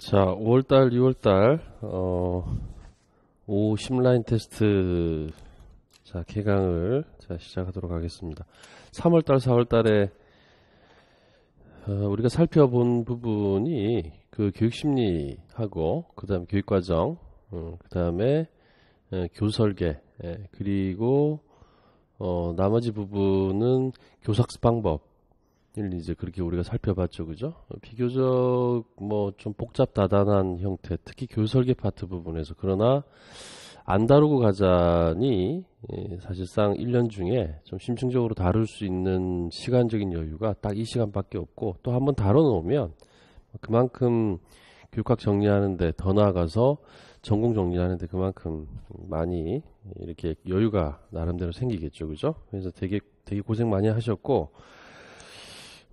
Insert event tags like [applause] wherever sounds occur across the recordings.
자, 5월달, 6월달 어, 오후 10라인 테스트 자 개강을 자 시작하도록 하겠습니다. 3월달, 4월달에 어, 우리가 살펴본 부분이 그 교육심리하고 그다음 교육과정 음, 그 다음에 교설계 예, 그리고 어, 나머지 부분은 교사학습 방법 이제 그렇게 우리가 살펴봤죠, 그죠? 비교적 뭐 좀 복잡 다단한 형태, 특히 교설계 파트 부분에서 그러나 안 다루고 가자니 예, 사실상 1년 중에 좀 심층적으로 다룰 수 있는 시간적인 여유가 딱 이 시간밖에 없고 또 한번 다뤄놓으면 그만큼 교육학 정리하는데 더 나아가서 전공 정리하는데 그만큼 많이 이렇게 여유가 나름대로 생기겠죠, 그죠? 그래서 되게 되게 고생 많이 하셨고.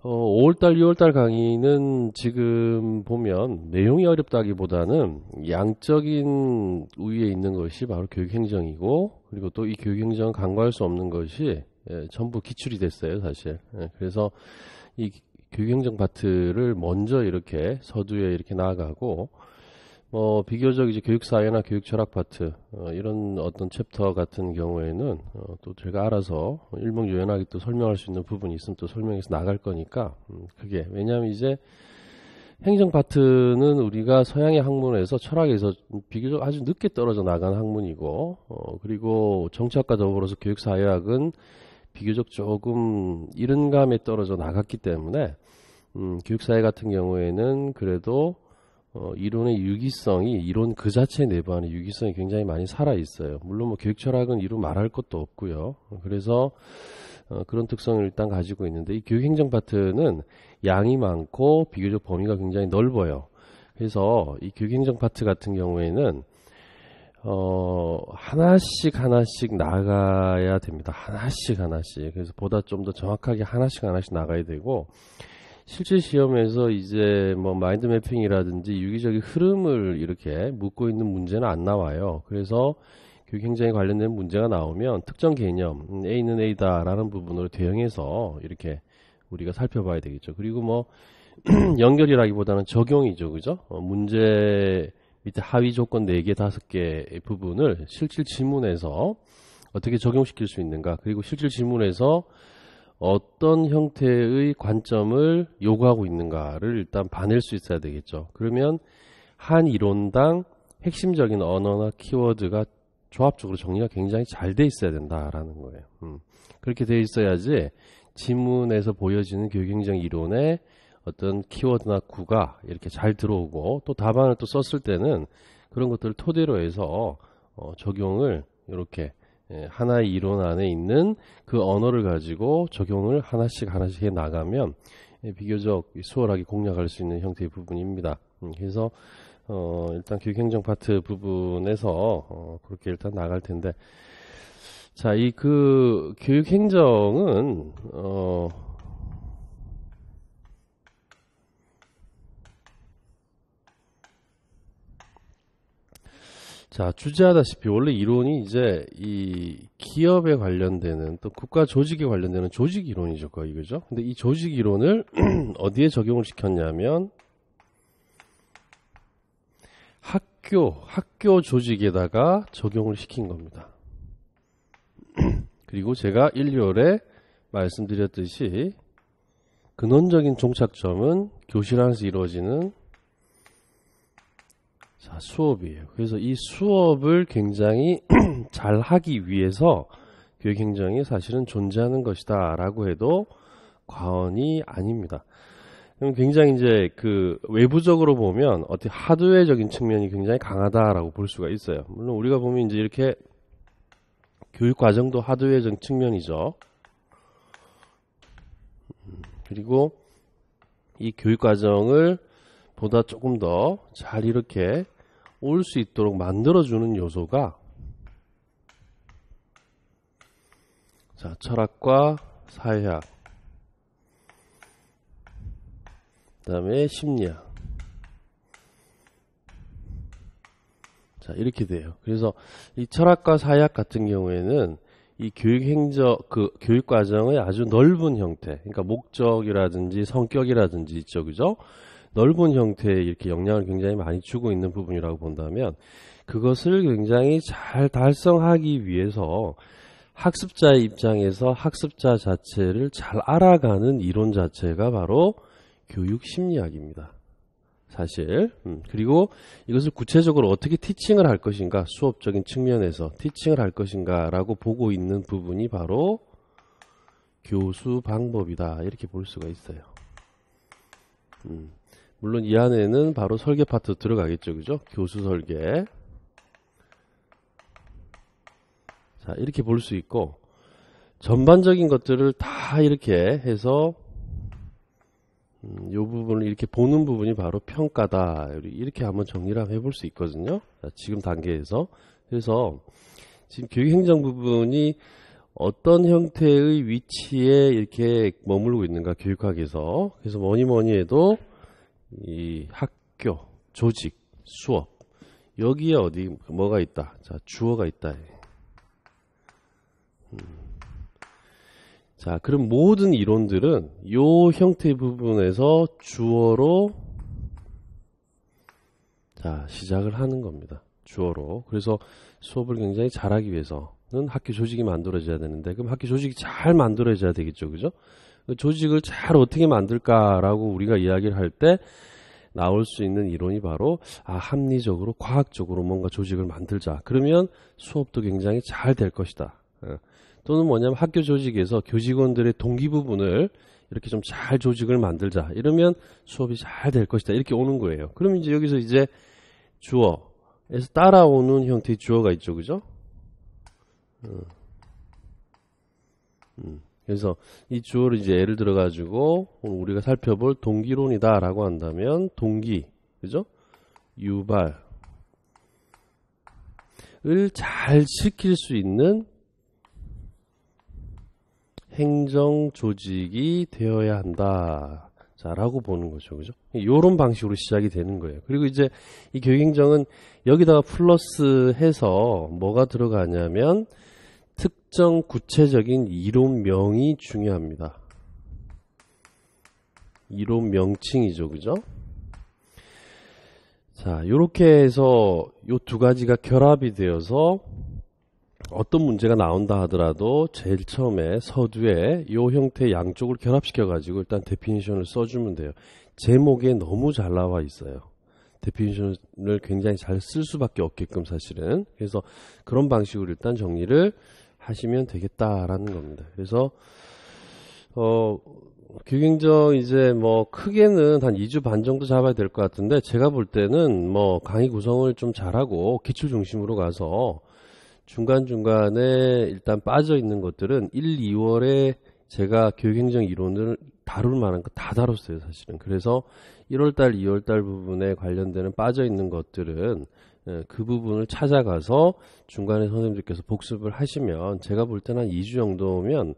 어, 5월달, 6월달 강의는 지금 보면 내용이 어렵다기보다는 양적인 우위에 있는 것이 바로 교육행정이고 그리고 또 이 교육행정 을 간과할 수 없는 것이 예, 전부 기출이 됐어요 사실 예, 그래서 이 교육행정 파트를 먼저 이렇게 서두에 이렇게 나아가고 뭐 비교적 이제 교육 사회나 교육 철학 파트 어, 이런 어떤 챕터 같은 경우에는 어, 또 제가 알아서 일목요연하게 또 설명할 수 있는 부분이 있으면 또 설명해서 나갈 거니까 음, 그게 왜냐하면 이제 행정 파트는 우리가 서양의 학문에서 철학에서 비교적 아주 늦게 떨어져 나간 학문이고 어, 그리고 정치학과 더불어서 교육 사회학은 비교적 조금 이른 감에 떨어져 나갔기 때문에 음, 교육사회 같은 경우에는 그래도 어, 이론의 유기성이 이론 그 자체 내부 안에 유기성이 굉장히 많이 살아 있어요. 물론 뭐 교육철학은 이루 말할 것도 없고요. 그래서 어, 그런 특성을 일단 가지고 있는데 이 교육행정 파트는 양이 많고 비교적 범위가 굉장히 넓어요. 그래서 이 교육행정 파트 같은 경우에는 어, 하나씩 하나씩 나가야 됩니다. 하나씩 하나씩. 그래서 보다 좀 더 정확하게 하나씩 하나씩 나가야 되고 실제 시험에서 이제 뭐 마인드 매핑이라든지 유기적인 흐름을 이렇게 묻고 있는 문제는 안 나와요. 그래서 교육행정에 관련된 문제가 나오면 특정 개념 음, A는 A다 라는 부분으로 대응해서 이렇게 우리가 살펴봐야 되겠죠. 그리고 뭐 [clears throat] 연결이라기보다는 적용이죠. 그죠? 어, 문제 밑에 하위 조건 4개, 5개 의 부분을 실질 질문에서 어떻게 적용시킬 수 있는가 그리고 실질 질문에서 어떤 형태의 관점을 요구하고 있는가를 일단 반일 수 있어야 되겠죠. 그러면 한 이론당 핵심적인 언어나 키워드가 조합적으로 정리가 굉장히 잘 돼 있어야 된다라는 거예요. 음. 그렇게 돼 있어야지 지문에서 보여지는 교육행정 이론의 어떤 키워드나 구가 이렇게 잘 들어오고 또 답안을 또 썼을 때는 그런 것들을 토대로 해서 어, 적용을 이렇게 예, 하나의 이론 안에 있는 그 언어를 가지고 적용을 하나씩 하나씩 해 나가면 예, 비교적 수월하게 공략할 수 있는 형태의 부분입니다. 음, 그래서 어, 일단 교육행정 파트 부분에서 어, 그렇게 일단 나갈 텐데 자 이 그 교육행정은 어, 자, 주제하다시피 원래 이론이 이제 이 기업에 관련되는 또 국가 조직에 관련되는 조직 이론이죠. 거의 그죠? 근데 이 조직 이론을 [clears throat] 어디에 적용을 시켰냐면 학교, 학교 조직에다가 적용을 시킨 겁니다. [clears throat] 그리고 제가 1, 2월에 말씀드렸듯이 근원적인 종착점은 교실 안에서 이루어지는 자, 수업이에요. 그래서 이 수업을 굉장히 [clears throat] 잘 하기 위해서 그게 굉장히 사실은 존재하는 것이다 라고 해도 과언이 아닙니다. 그럼 굉장히 이제 그 외부적으로 보면 어떻게 하드웨어적인 측면이 굉장히 강하다라고 볼 수가 있어요. 물론 우리가 보면 이제 이렇게 교육 과정도 하드웨어적인 측면이죠. 음, 그리고 이 교육 과정을 보다 조금 더 잘 이렇게 올 수 있도록 만들어주는 요소가 자 철학과 사회학 그 다음에 심리학 자 이렇게 돼요 그래서 이 철학과 사회학 같은 경우에는 이 교육 행정 그 교육 과정의 아주 넓은 형태 그러니까 목적이라든지 성격이라든지 있죠 그죠 넓은 형태에 이렇게 영향을 굉장히 많이 주고 있는 부분이라고 본다면 그것을 굉장히 잘 달성하기 위해서 학습자의 입장에서 학습자 자체를 잘 알아가는 이론 자체가 바로 교육 심리학입니다. 사실. 음, 그리고 이것을 구체적으로 어떻게 티칭을 할 것인가, 수업적인 측면에서 티칭을 할 것인가라고 보고 있는 부분이 바로 교수 방법이다. 이렇게 볼 수가 있어요. 음. 물론 이 안에는 바로 설계 파트 들어가겠죠. 그죠? 교수 설계. 자, 이렇게 볼 수 있고 전반적인 것들을 다 이렇게 해서 음, 부분을 이렇게 보는 부분이 바로 평가다. 이렇게 한번 정리를 한번 해 볼 수 있거든요. 자, 지금 단계에서. 그래서 지금 교육행정 부분이 어떤 형태의 위치에 이렇게 머물고 있는가 교육학에서 그래서 뭐니 뭐니 해도 이 학교, 조직, 수업 여기에 어디 뭐가 있다. 자, 주어가 있다. 음. 자, 그럼 모든 이론들은 요 형태 부분에서 주어로 자, 시작을 하는 겁니다. 주어로. 그래서 수업을 굉장히 잘하기 위해서는 학교 조직이 만들어져야 되는데 그럼 학교 조직이 잘 만들어져야 되겠죠. 그죠? 조직을 잘 어떻게 만들까라고 우리가 이야기를 할 때 나올 수 있는 이론이 바로 아, 합리적으로 과학적으로 뭔가 조직을 만들자. 그러면 수업도 굉장히 잘 될 것이다. 예. 또는 뭐냐면 학교 조직에서 교직원들의 동기 부분을 이렇게 좀 잘 조직을 만들자. 이러면 수업이 잘 될 것이다. 이렇게 오는 거예요. 그럼 이제 여기서 이제 주어에서 따라오는 형태의 주어가 있죠. 그죠? 어. 음. 그래서 이 주어를 이제 예를 들어 가지고 우리가 살펴볼 동기론이다라고 한다면 동기 그죠? 유발을 잘 시킬 수 있는 행정 조직이 되어야 한다. 자라고 보는 거죠. 그죠? 요런 방식으로 시작이 되는 거예요. 그리고 이제 이 교육행정은 여기다가 플러스 해서 뭐가 들어가냐면 특정 구체적인 이론명이 중요합니다. 이론 명칭이죠. 그죠? 자, 이렇게 해서 이 두 가지가 결합이 되어서 어떤 문제가 나온다 하더라도 제일 처음에 서두에 이 형태 양쪽을 결합시켜 가지고 일단 데피니션을 써주면 돼요. 제목에 너무 잘 나와 있어요. 데피니션을 굉장히 잘 쓸 수밖에 없게끔 사실은 그래서 그런 방식으로 일단 정리를 하시면 되겠다라는 겁니다. 그래서 어 규경정 이제 뭐 크게는 한 2주 반 정도 잡아야 될 것 같은데 제가 볼 때는 뭐 강의 구성을 좀 잘하고 기출 중심으로 가서 중간중간에 일단 빠져 있는 것들은 1, 2월에 제가 교육행정 이론을 다룰 만한 거 다 다뤘어요, 사실은. 그래서 1월달, 2월달 부분에 관련되는 빠져 있는 것들은 예, 그 부분을 찾아가서 중간에 선생님들께서 복습을 하시면 제가 볼 때는 한 2주 정도면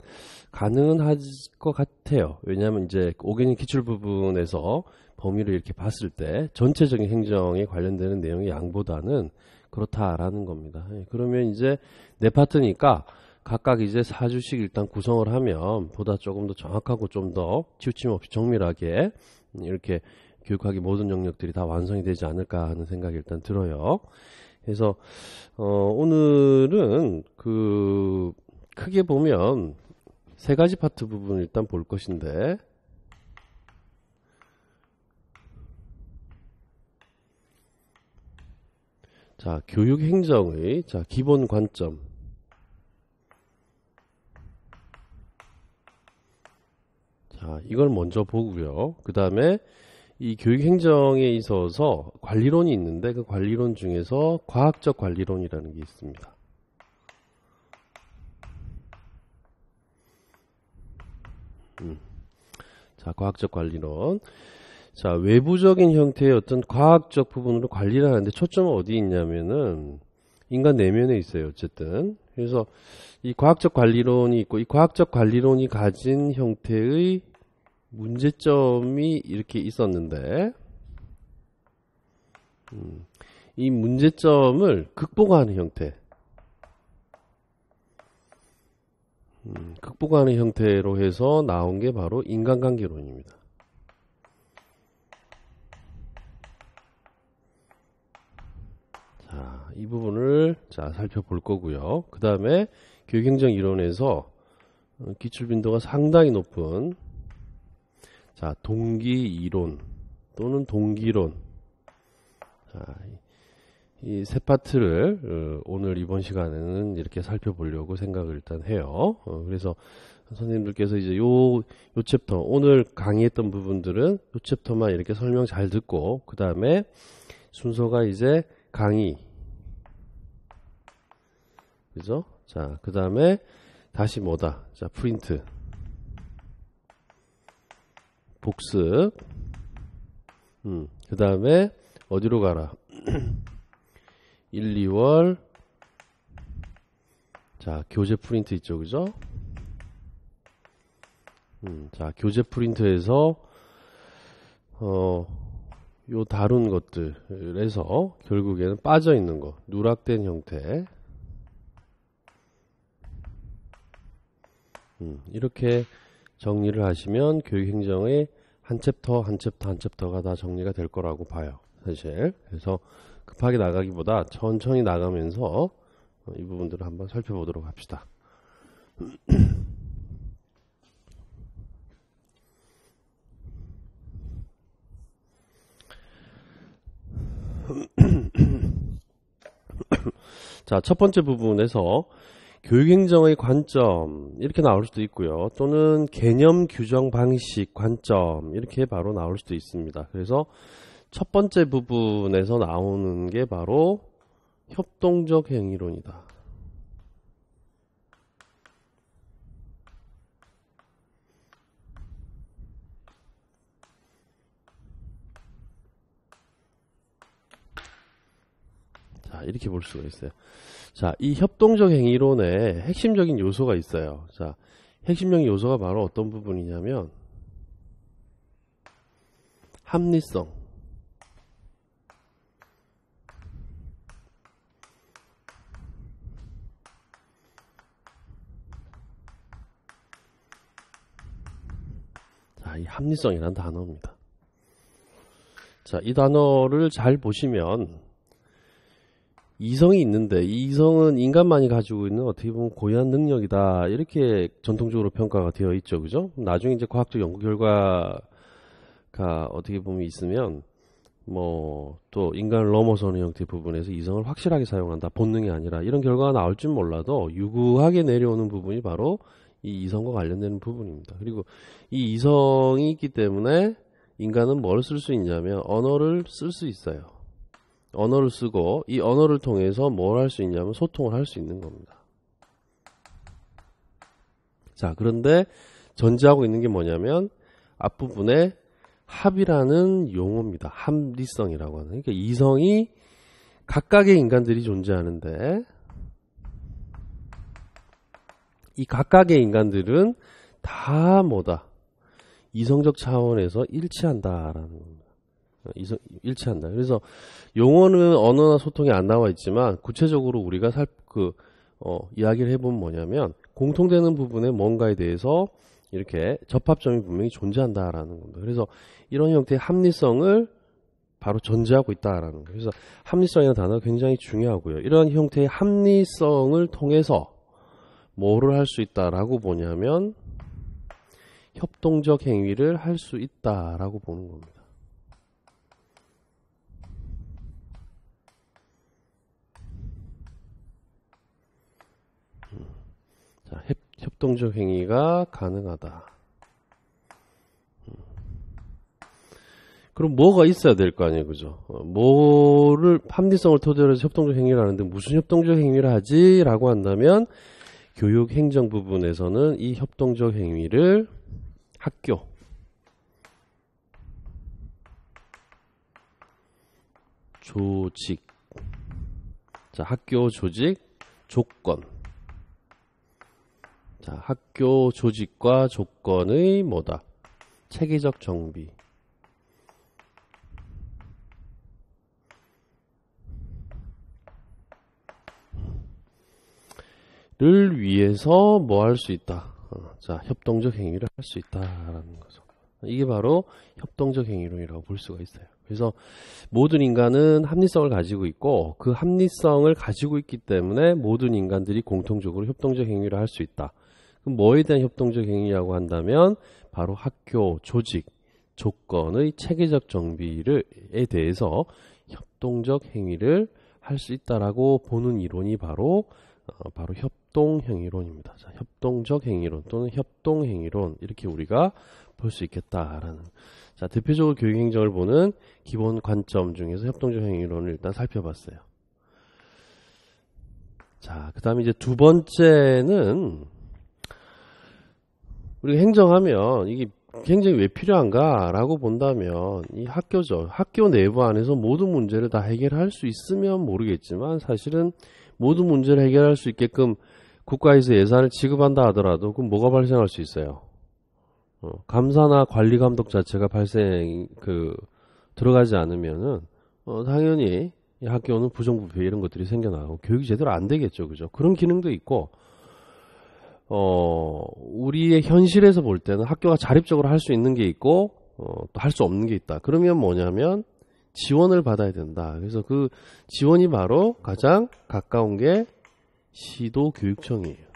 가능은 할것 같아요. 왜냐하면 이제 오개념 기출 부분에서 범위를 이렇게 봤을 때 전체적인 행정에 관련되는 내용의 양보다는 그렇다라는 겁니다. 예, 그러면 이제 내 파트니까 각각 이제 4주씩 일단 구성을 하면 보다 조금 더 정확하고 좀 더 치우침 없이 정밀하게 이렇게 교육학의 모든 영역들이 다 완성이 되지 않을까 하는 생각이 일단 들어요. 그래서 어, 오늘은 그 크게 보면 세 가지 파트 부분을 일단 볼 것인데 자 교육 행정의 자 기본 관점 자 이걸 먼저 보고요 그 다음에 이 교육 행정에 있어서 관리론이 있는데 그 관리론 중에서 과학적 관리론이라는 게 있습니다. 음. 자, 과학적 관리론. 자, 외부적인 형태의 어떤 과학적 부분으로 관리를 하는데 초점은 어디 있냐면은 인간 내면에 있어요. 어쨌든. 그래서 이 과학적 관리론이 있고 이 과학적 관리론이 가진 형태의 문제점이 이렇게 있었는데 음, 이 문제점을 극복하는 형태 음, 극복하는 형태로 해서 나온 게 바로 인간관계론입니다. 자, 이 부분을 자 살펴볼 거고요. 그 다음에 교육행정 이론에서 기출빈도가 상당히 높은 자, 동기 이론 또는 동기론. 자, 이세 파트를 어, 오늘 이번 시간에는 이렇게 살펴보려고 생각을 일단 해요. 어, 그래서 선생님들께서 이제 요, 요 챕터, 오늘 강의했던 부분들은 요 챕터만 이렇게 설명 잘 듣고, 그 다음에 순서가 이제 강의. 그죠? 자, 그 다음에 다시 뭐다? 자, 프린트. 복습. 음, 그 다음에 어디로 가라? 1, [clears throat] 2월. 자, 교재 프린트 있죠, 그죠? 음, 자, 교재 프린트에서, 어, 요 다룬 것들에서 결국에는 빠져 있는 거, 누락된 형태. 음, 이렇게 정리를 하시면 교육행정의 한 챕터 한 챕터 한 챕터가 다 정리가 될 거라고 봐요. 사실 그래서 급하게 나가기보다 천천히 나가면서 이 부분들을 한번 살펴보도록 합시다. [clears throat] 자, 첫 번째 부분에서 교육행정의 관점 이렇게 나올 수도 있고요. 또는 개념 규정 방식 관점 이렇게 바로 나올 수도 있습니다. 그래서 첫 번째 부분에서 나오는 게 바로 협동적 행위론이다. 자, 이렇게 볼 수가 있어요. 자, 이 협동적 행위론의 핵심적인 요소가 있어요. 자, 핵심적인 요소가 바로 어떤 부분이냐면 합리성. 자, 이 합리성이라는 단어입니다. 자, 이 단어를 잘 보시면 이성이 있는데 이성은 인간만이 가지고 있는 어떻게 보면 고유한 능력이다 이렇게 전통적으로 평가가 되어 있죠 그죠 나중에 이제 과학적 연구 결과가 어떻게 보면 있으면 뭐 또 인간을 넘어서는 형태 부분에서 이성을 확실하게 사용한다 본능이 아니라 이런 결과가 나올 줄 몰라도 유구하게 내려오는 부분이 바로 이 이성과 관련되는 부분입니다 그리고 이 이성이 있기 때문에 인간은 뭘 쓸 수 있냐면 언어를 쓸 수 있어요 언어를 쓰고 이 언어를 통해서 뭘 할 수 있냐면 소통을 할 수 있는 겁니다. 자, 그런데 전제하고 있는 게 뭐냐면 앞부분에 합이라는 용어입니다. 합리성이라고 하는. 그러니까 이성이 각각의 인간들이 존재하는데 이 각각의 인간들은 다 뭐다? 이성적 차원에서 일치한다라는 겁니다. 일치한다. 그래서 용어는 언어나 소통이 안 나와 있지만 구체적으로 우리가 살 그 어, 이야기를 해보면 뭐냐면 공통되는 부분에 뭔가에 대해서 이렇게 접합점이 분명히 존재한다라는 겁니다. 그래서 이런 형태의 합리성을 바로 존재하고 있다라는 거예요. 그래서 합리성이라는 단어가 굉장히 중요하고요. 이런 형태의 합리성을 통해서 뭐를 할 수 있다라고 보냐면 협동적 행위를 할 수 있다라고 보는 겁니다. 자, 협동적 행위가 가능하다. 음. 그럼 뭐가 있어야 될 거 아니에요, 그죠? 어, 뭐를 합리성을 토대로 해서 협동적 행위를 하는데 무슨 협동적 행위를 하지라고 한다면 교육 행정 부분에서는 이 협동적 행위를 학교 조직 자 학교 조직 조건 자, 학교 조직과 조건의 뭐다? 체계적 정비. 를 위해서 뭐 할 수 있다. 어, 자, 협동적 행위를 할 수 있다라는 거죠. 이게 바로 협동적 행위론이라고 볼 수가 있어요. 그래서 모든 인간은 합리성을 가지고 있고 그 합리성을 가지고 있기 때문에 모든 인간들이 공통적으로 협동적 행위를 할 수 있다. 그럼 뭐에 대한 협동적 행위라고 한다면 바로 학교, 조직, 조건의 체계적 정비를에 대해서 협동적 행위를 할 수 있다라고 보는 이론이 바로 어, 바로 협동 행위론입니다. 자, 협동적 행위론 또는 협동 행위론 이렇게 우리가 볼 수 있겠다라는 자, 대표적으로 교육 행정을 보는 기본 관점 중에서 협동적 행위론을 일단 살펴봤어요. 자, 그다음에 이제 두 번째는 우리가 행정하면 이게 굉장히 왜 필요한가라고 본다면 이 학교죠. 학교 내부 안에서 모든 문제를 다 해결할 수 있으면 모르겠지만 사실은 모든 문제를 해결할 수 있게끔 국가에서 예산을 지급한다 하더라도 그럼 뭐가 발생할 수 있어요? 어, 감사나 관리 감독 자체가 발생 그 들어가지 않으면은 어, 당연히 이 학교는 부정부패 이런 것들이 생겨나고 교육이 제대로 안 되겠죠, 그죠? 그런 기능도 있고 어, 우리의 현실에서 볼 때는 학교가 자립적으로 할 수 있는 게 있고, 어, 또 할 수 없는 게 있다. 그러면 뭐냐면, 지원을 받아야 된다. 그래서 그 지원이 바로 가장 가까운 게 시도 교육청이에요.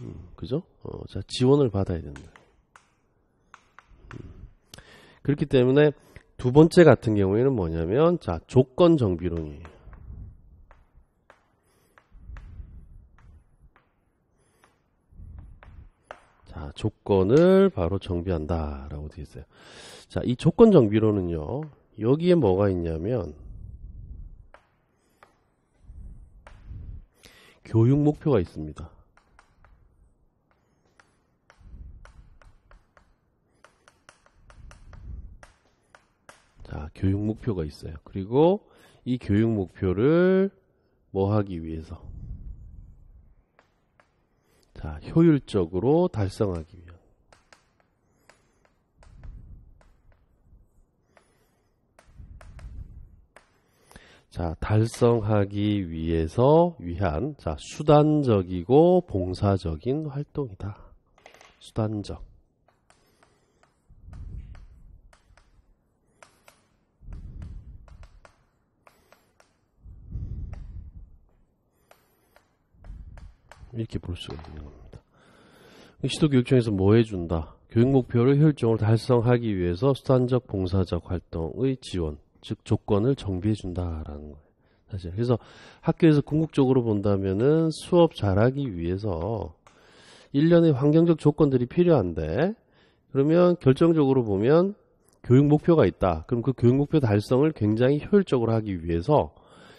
음, 그죠? 어, 자, 지원을 받아야 된다. 음. 그렇기 때문에 두 번째 같은 경우에는 뭐냐면, 자, 조건 정비론이에요. 자, 아, 조건을 바로 정비한다 라고 되어 있어요. 자, 이 조건 정비로는요. 여기에 뭐가 있냐면 교육 목표가 있습니다. 자, 교육 목표가 있어요. 그리고 이 교육 목표를 뭐 하기 위해서 자, 효율적으로 달성하기 위한. 자, 달성하기 위해서 위한 자, 수단적이고 봉사적인 활동이다. 수단적 이렇게 볼 수가 있는 겁니다. 시도교육청에서 뭐 해준다? 교육 목표를 효율적으로 달성하기 위해서 수단적 봉사적 활동의 지원, 즉 조건을 정비해준다라는 거예요. 사실 그래서 학교에서 궁극적으로 본다면은 수업 잘하기 위해서 일련의 환경적 조건들이 필요한데 그러면 결정적으로 보면 교육 목표가 있다. 그럼 그 교육 목표 달성을 굉장히 효율적으로 하기 위해서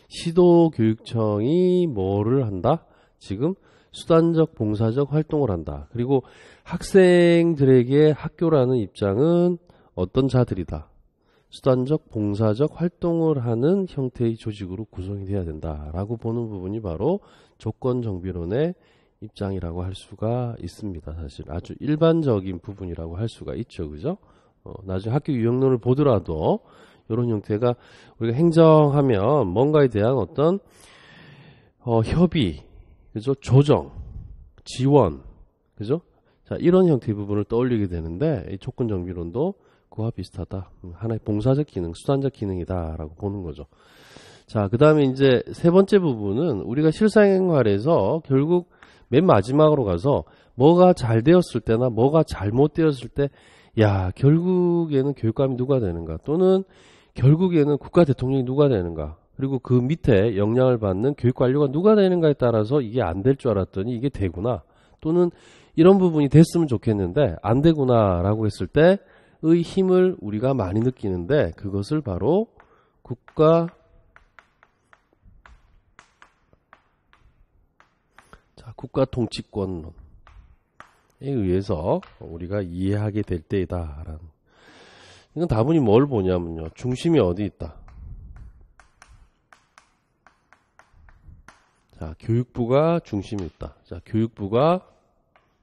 시도교육청이 뭐를 한다? 지금 수단적 봉사적 활동을 한다. 그리고 학생들에게 학교라는 입장은 어떤 자들이다. 수단적 봉사적 활동을 하는 형태의 조직으로 구성이 돼야 된다라고 보는 부분이 바로 조건 정비론의 입장이라고 할 수가 있습니다. 사실 아주 일반적인 부분이라고 할 수가 있죠. 그죠? 어, 나중에 학교 유형론을 보더라도 이런 형태가 우리가 행정하면 뭔가에 대한 어떤 어, 협의 그죠? 조정, 지원, 그죠? 자, 이런 형태의 부분을 떠올리게 되는데 이 조건 정비론도 그와 비슷하다. 음, 하나의 봉사적 기능, 수단적 기능이다라고 보는 거죠. 자, 그 다음에 이제 세 번째 부분은 우리가 실생활에서 결국 맨 마지막으로 가서 뭐가 잘 되었을 때나 뭐가 잘못되었을 때, 야, 결국에는 교육감이 누가 되는가 또는 결국에는 국가 대통령이 누가 되는가 그리고 그 밑에 영향을 받는 교육관료가 누가 되는가에 따라서 이게 안 될 줄 알았더니 이게 되구나. 또는 이런 부분이 됐으면 좋겠는데 안 되구나라고 했을 때의 힘을 우리가 많이 느끼는데 그것을 바로 국가 자, 국가 통치권에 의해서 우리가 이해하게 될 때이다라는 이건 다분히 뭘 보냐면요. 중심이 어디 있다. 자, 교육부가 중심이 있다. 자, 교육부가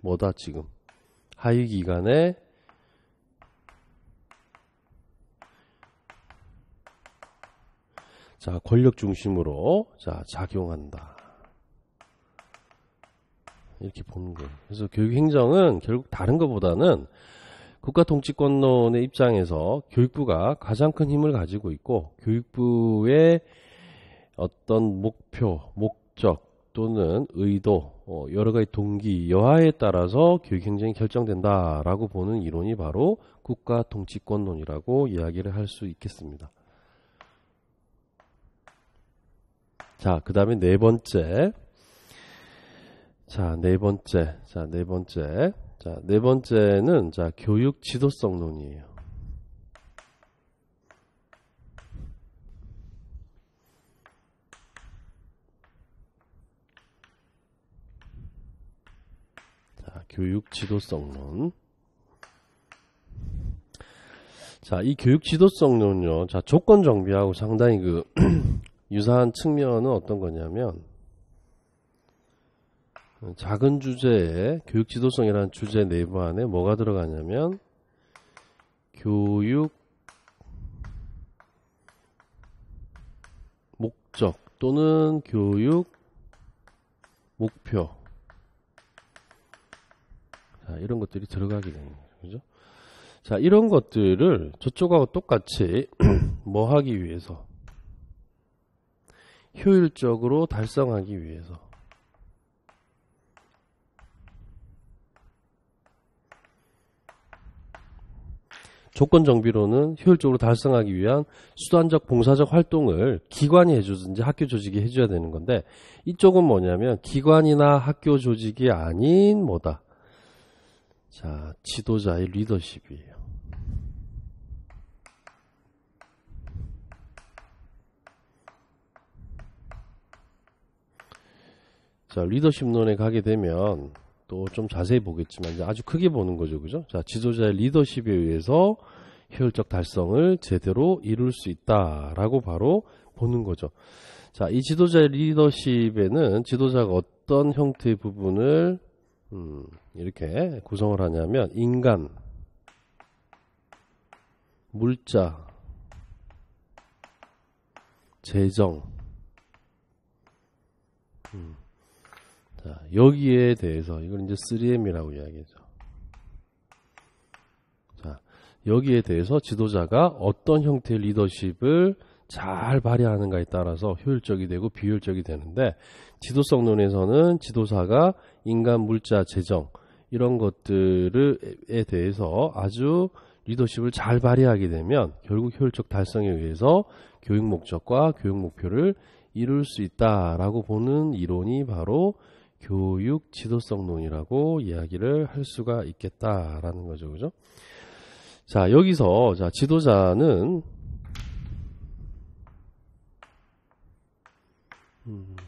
뭐다 지금? 하위 기관의 자, 권력 중심으로 자, 작용한다. 이렇게 보는 거예요. 그래서 교육 행정은 결국 다른 것보다는 국가 통치권론의 입장에서 교육부가 가장 큰 힘을 가지고 있고 교육부의 어떤 목표, 목 목적 또는 의도 어, 여러 가지 동기 여하에 따라서 교육 행정이 결정된다라고 보는 이론이 바로 국가 통치권론이라고 이야기를 할 수 있겠습니다. 자, 그 다음에 네 번째. 자, 네 번째. 자, 네 번째. 자, 네 번째는 자, 교육 지도성론이에요. 교육 지도성론. 자, 이 교육 지도성론요. 자, 조건 정비하고 상당히 그 [clears throat] 유사한 측면은 어떤 거냐면 작은 주제에 교육 지도성이라는 주제 내부 안에 뭐가 들어가냐면 교육 목적 또는 교육 목표 자, 이런 것들이 들어가게 되는 거죠. 그죠? 자, 이런 것들을 저쪽하고 똑같이 [clears throat] 뭐 하기 위해서 효율적으로 달성하기 위해서 조건 정비로는 효율적으로 달성하기 위한 수단적 봉사적 활동을 기관이 해주든지 학교 조직이 해줘야 되는 건데 이쪽은 뭐냐면 기관이나 학교 조직이 아닌 뭐다 자, 지도자의 리더십이에요. 자, 리더십론에 가게 되면 또 좀 자세히 보겠지만 이제 아주 크게 보는 거죠. 그죠? 자, 지도자의 리더십에 의해서 효율적 달성을 제대로 이룰 수 있다라고 바로 보는 거죠. 자, 이 지도자의 리더십에는 지도자가 어떤 형태의 부분을 음, 이렇게 구성을 하냐면 인간, 물자, 재정. 음, 자, 여기에 대해서 이걸 이제 3M이라고 이야기하죠. 자, 여기에 대해서 지도자가 어떤 형태의 리더십을 잘 발휘하는가에 따라서 효율적이 되고 비효율적이 되는데 지도성론에서는 지도사가 인간, 물자, 재정 이런 것들에 대해서 아주 리더십을 잘 발휘하게 되면 결국 효율적 달성에 의해서 교육 목적과 교육 목표를 이룰 수 있다라고 보는 이론이 바로 교육 지도성론이라고 이야기를 할 수가 있겠다라는 거죠. 그죠? 자, 여기서 자, 지도자는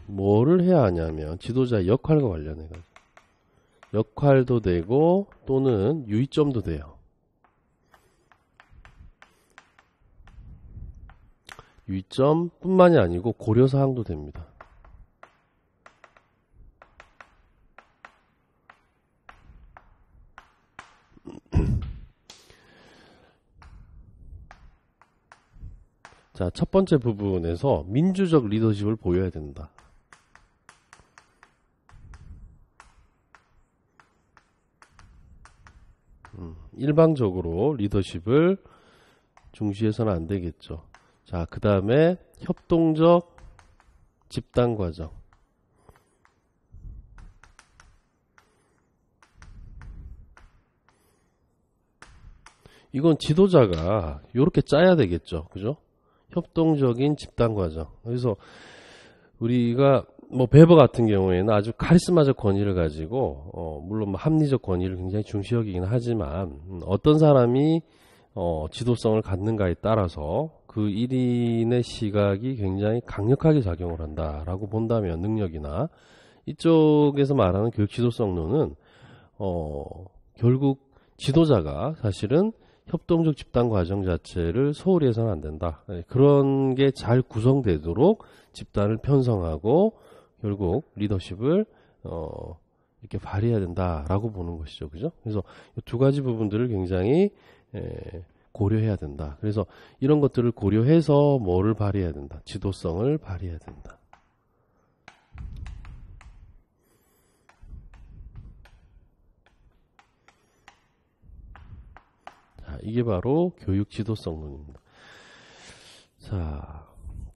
뭐를 해야 하냐면 지도자 역할과 관련해 가지고 역할도 되고 또는 유의점도 돼요. 유의점뿐만이 아니고 고려 사항도 됩니다. 자, 첫 번째 부분에서 민주적 리더십을 보여야 된다. 음, 일방적으로 리더십을 중시해서는 안 되겠죠. 자, 그 다음에 협동적 집단 과정. 이건 지도자가 이렇게 짜야 되겠죠. 그죠? 협동적인 집단 과정. 그래서 우리가 뭐 베버 같은 경우에는 아주 카리스마적 권위를 가지고 어 물론 뭐 합리적 권위를 굉장히 중시 여기긴 하지만 음, 어떤 사람이 어 지도성을 갖는가에 따라서 그 1인의 시각이 굉장히 강력하게 작용을 한다라고 본다면 능력이나 이쪽에서 말하는 교육 지도성론은 어 결국 지도자가 사실은 협동적 집단 과정 자체를 소홀히 해서는 안 된다. 예, 그런 게 잘 구성되도록 집단을 편성하고 결국 리더십을 어 이렇게 발휘해야 된다라고 보는 것이죠. 그죠? 그래서 두 가지 부분들을 굉장히 에 예, 고려해야 된다. 그래서 이런 것들을 고려해서 뭐를 발휘해야 된다. 지도성을 발휘해야 된다. 이게 바로 교육 지도성론입니다. 자,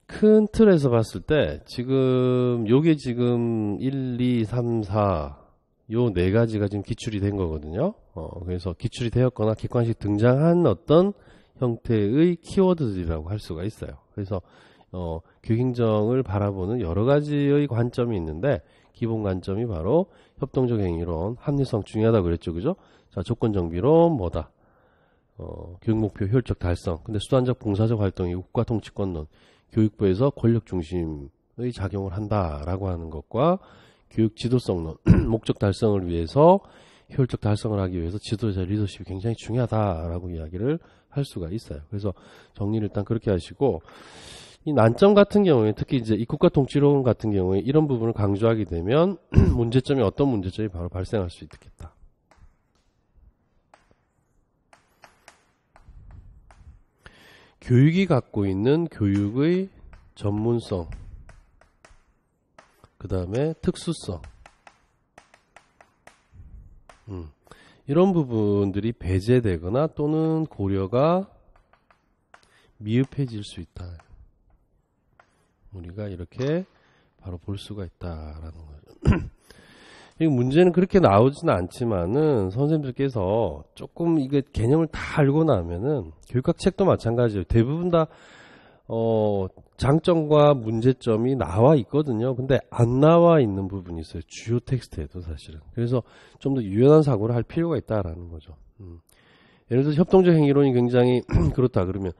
큰 틀에서 봤을 때 지금 요게 지금 1, 2, 3, 4요 네 가지가 지금 기출이 된 거거든요. 어, 그래서 기출이 되었거나 객관식 등장한 어떤 형태의 키워드들이라고 할 수가 있어요. 그래서 어, 교행정을 바라보는 여러 가지의 관점이 있는데 기본 관점이 바로 협동적 행위론, 합리성 중요하다고 그랬죠. 그죠? 자, 조건 정비론 뭐다? 어, 교육목표 효율적 달성, 근데 수단적 봉사적 활동이 국가 통치권론, 교육부에서 권력 중심의 작용을 한다라고 하는 것과 교육 지도성론, [clears throat] 목적 달성을 위해서 효율적 달성을 하기 위해서 지도자 리더십이 굉장히 중요하다라고 이야기를 할 수가 있어요. 그래서 정리를 일단 그렇게 하시고 이 난점 같은 경우에 특히 이제 이 국가 통치론 같은 경우에 이런 부분을 강조하게 되면 [clears throat] 문제점이 어떤 문제점이 바로 발생할 수 있겠다. 교육이 갖고 있는 교육의 전문성, 그 다음에 특수성, 음, 이런 부분들이 배제되거나 또는 고려가 미흡해질 수 있다. 우리가 이렇게 바로 볼 수가 있다라는 거죠. [clears throat] 문제는 그렇게 나오지는 않지만은 선생님들께서 조금 이게 개념을 다 알고 나면은 교육학 책도 마찬가지예요. 대부분 다 어, 장점과 문제점이 나와 있거든요. 근데 안 나와 있는 부분이 있어요. 주요 텍스트에도 사실은. 그래서 좀 더 유연한 사고를 할 필요가 있다라는 거죠. 음. 예를 들어 협동적 행위론이 굉장히 [clears throat] 그렇다 그러면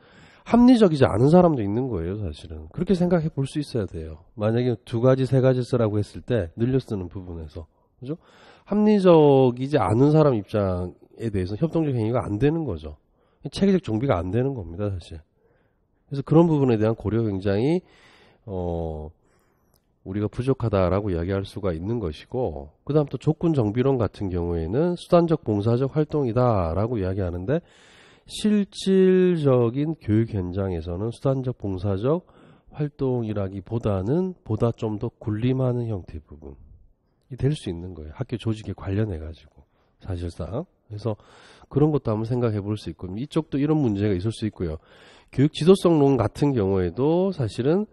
합리적이지 않은 사람도 있는 거예요, 사실은. 그렇게 생각해 볼 수 있어야 돼요. 만약에 두 가지, 세 가지 쓰라고 했을 때 늘려 쓰는 부분에서 그죠? 합리적이지 않은 사람 입장에 대해서 협동적 행위가 안 되는 거죠. 체계적 정비가 안 되는 겁니다, 사실. 그래서 그런 부분에 대한 고려 굉장히 어 우리가 부족하다라고 이야기할 수가 있는 것이고 그다음 또 조건 정비론 같은 경우에는 수단적 봉사적 활동이다라고 이야기하는데 실질적인 교육 현장에서는 수단적 봉사적 활동이라기보다는 보다 좀 더 군림하는 형태 부분 될수 있는 거예요. 학교 조직에 관련해 가지고 사실상 그래서 그런 것도 한번 생각해 볼 수 있고 이쪽도 이런 문제가 있을 수 있고요. 교육 지도성론 같은 경우에도 사실은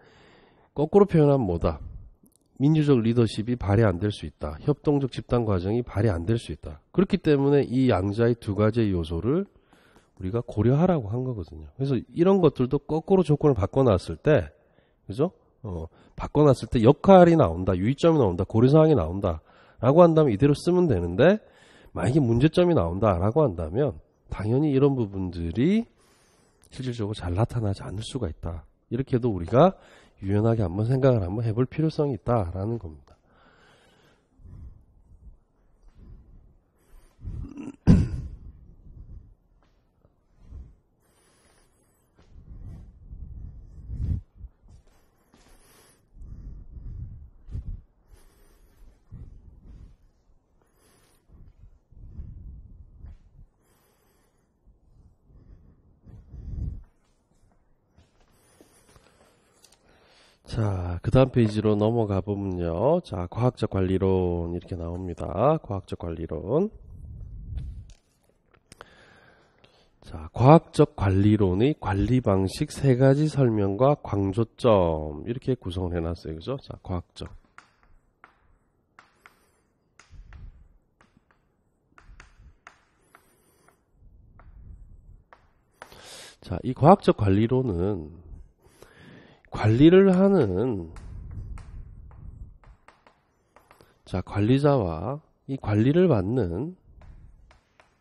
거꾸로 표현하면 뭐다. 민주적 리더십이 발휘 안 될 수 있다. 협동적 집단 과정이 발휘 안 될 수 있다. 그렇기 때문에 이 양자의 두 가지의 요소를 우리가 고려하라고 한 거거든요. 그래서 이런 것들도 거꾸로 조건을 바꿔놨을 때, 그죠? 어, 바꿔놨을 때 역할이 나온다, 유의점이 나온다, 고려사항이 나온다라고 한다면 이대로 쓰면 되는데 만약에 문제점이 나온다라고 한다면 당연히 이런 부분들이 실질적으로 잘 나타나지 않을 수가 있다. 이렇게도 우리가 유연하게 한번 생각을 한번 해볼 필요성이 있다라는 겁니다. 자, 그 다음 페이지로 넘어가 보면요. 자, 과학적 관리론 이렇게 나옵니다. 과학적 관리론. 자, 과학적 관리론의 관리 방식 세 가지 설명과 광조점 이렇게 구성을 해놨어요. 그죠? 자, 과학적. 자, 이 과학적 관리론은 관리를 하는 자 관리자와 이 관리를 받는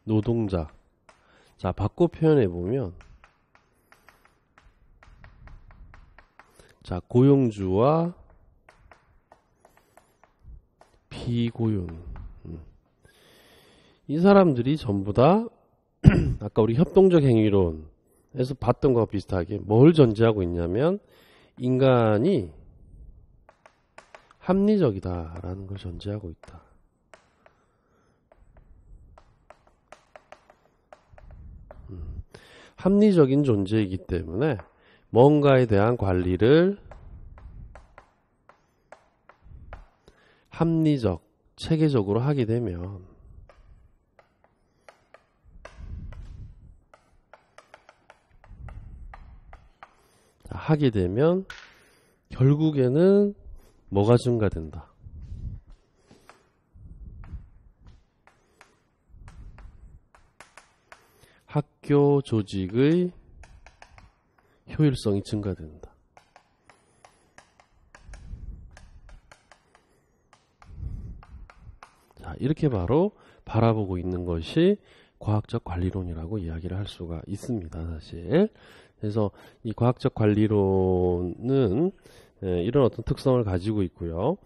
노동자 자 바꿔 표현해 보면 자 고용주와 비고용 음. 이 사람들이 전부 다 [clears throat] 아까 우리 협동적 행위론에서 봤던 것과 비슷하게 뭘 전제하고 있냐면 인간이 합리적이다라는 걸 전제하고 있다. 음, 합리적인 존재이기 때문에 뭔가에 대한 관리를 합리적, 체계적으로 하게 되면 하게 되면 결국에는 뭐가 증가된다. 학교 조직의 효율성이 증가된다. 자, 이렇게 바로 바라보고 있는 것이 과학적 관리론이라고 이야기를 할 수가 있습니다, 사실. 그래서 이 과학적 관리론은 예, 이런 어떤 특성을 가지고 있고요.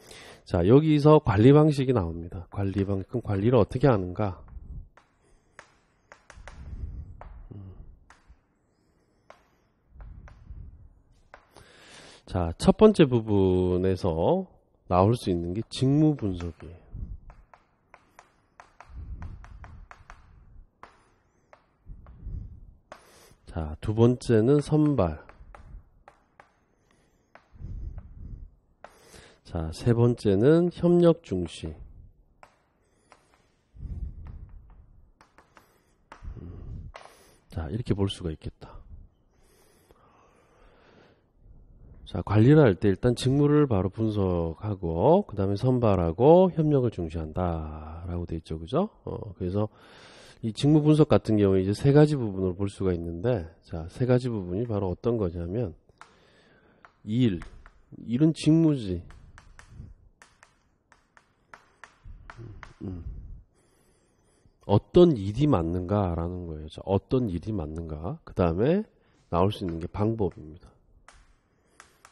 자, 여기서 관리 방식이 나옵니다. 관리 방식. 그럼 관리를 어떻게 하는가? 음. 자, 첫 번째 부분에서 나올 수 있는 게 직무 분석이에요. 자, 두 번째는 선발. 자, 세 번째는 협력 중시. 자, 이렇게 볼 수가 있겠다. 자, 관리를 할 때 일단 직무를 바로 분석하고, 그 다음에 선발하고 협력을 중시한다. 라고 돼 있죠. 그죠? 어, 그래서 이 직무 분석 같은 경우에 이제 세 가지 부분을 볼 수가 있는데 자, 세 가지 부분이 바로 어떤 거냐면 일, 일은 직무지. 음, 음. 어떤 일이 맞는가라는 거예요. 자, 어떤 일이 맞는가. 그 다음에 나올 수 있는 게 방법입니다.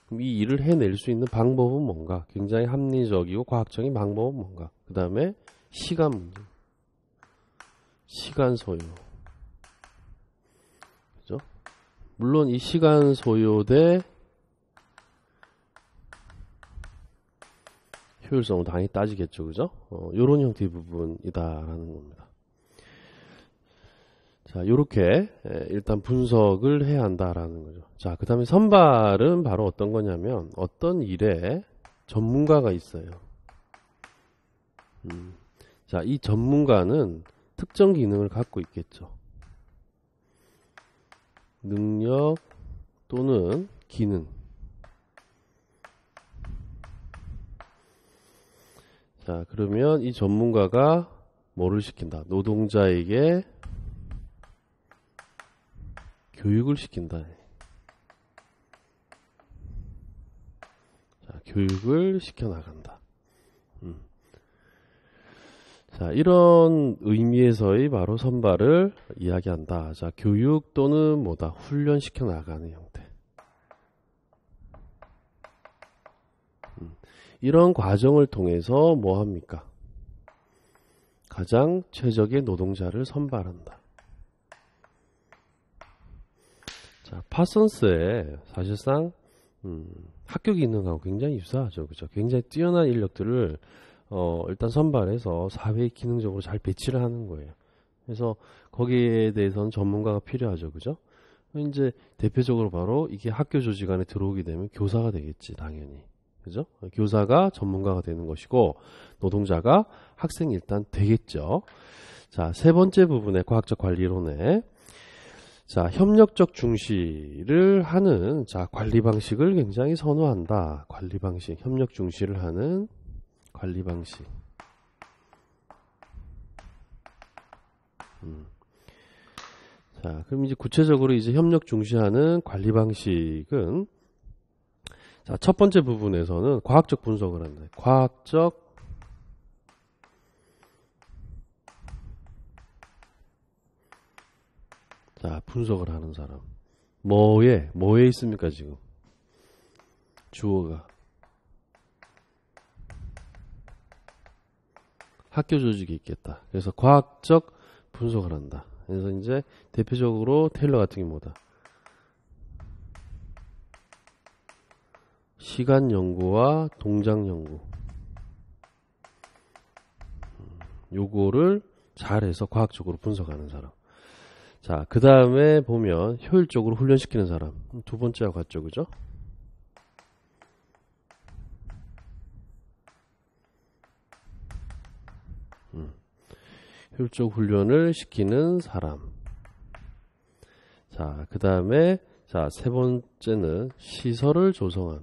그럼 이 일을 해낼 수 있는 방법은 뭔가? 굉장히 합리적이고 과학적인 방법은 뭔가? 그 다음에 시간 문제. 시간 소요. 그죠? 물론 이 시간 소요 대효율성은 당연히 따지겠죠. 그죠? 이런 어, 형태의 부분이다라는 겁니다. 자, 요렇게 예, 일단 분석을 해야 한다라는 거죠. 자, 그 다음에 선발은 바로 어떤 거냐면 어떤 일에 전문가가 있어요. 음, 자, 이 전문가는 특정 기능을 갖고 있겠죠. 능력 또는 기능. 자, 그러면 이 전문가가 뭐를 시킨다? 노동자에게 교육을 시킨다. 자, 교육을 시켜 나간다. 자, 이런 의미에서의 바로 선발을 이야기한다. 자, 교육 또는 뭐다 훈련시켜 나가는 형태. 음, 이런 과정을 통해서 뭐 합니까? 가장 최적의 노동자를 선발한다. 자, 파슨스에 사실상 음, 학교 기능하고 굉장히 유사하죠. 그죠? 굉장히 뛰어난 인력들을 어, 일단 선발해서 사회에 기능적으로 잘 배치를 하는 거예요. 그래서 거기에 대해서는 전문가가 필요하죠. 그죠? 이제 대표적으로 바로 이게 학교 조직 안에 들어오게 되면 교사가 되겠지, 당연히. 그죠? 교사가 전문가가 되는 것이고 노동자가 학생 일단 되겠죠. 자, 세 번째 부분의 과학적 관리론에 자, 협력적 중시를 하는 자, 관리 방식을 굉장히 선호한다. 관리 방식, 협력 중시를 하는 관리 방식. 음. 자, 그럼 이제 구체적으로 이제 협력 중시하는 관리 방식은 자, 첫 번째 부분에서는 과학적 분석을 한다. 과학적 자, 분석을 하는 사람. 뭐에 뭐에 있습니까, 지금? 주어가 학교 조직이 있겠다. 그래서 과학적 분석을 한다. 그래서 이제 대표적으로 테일러 같은 게 뭐다. 시간 연구와 동작 연구. 음, 요거를 잘해서 과학적으로 분석하는 사람. 자, 그 다음에 보면 효율적으로 훈련시키는 사람. 두 번째와 같죠, 그죠? 효율적 훈련을 시키는 사람. 자, 그 다음에 자, 세 번째는 시설을 조성하는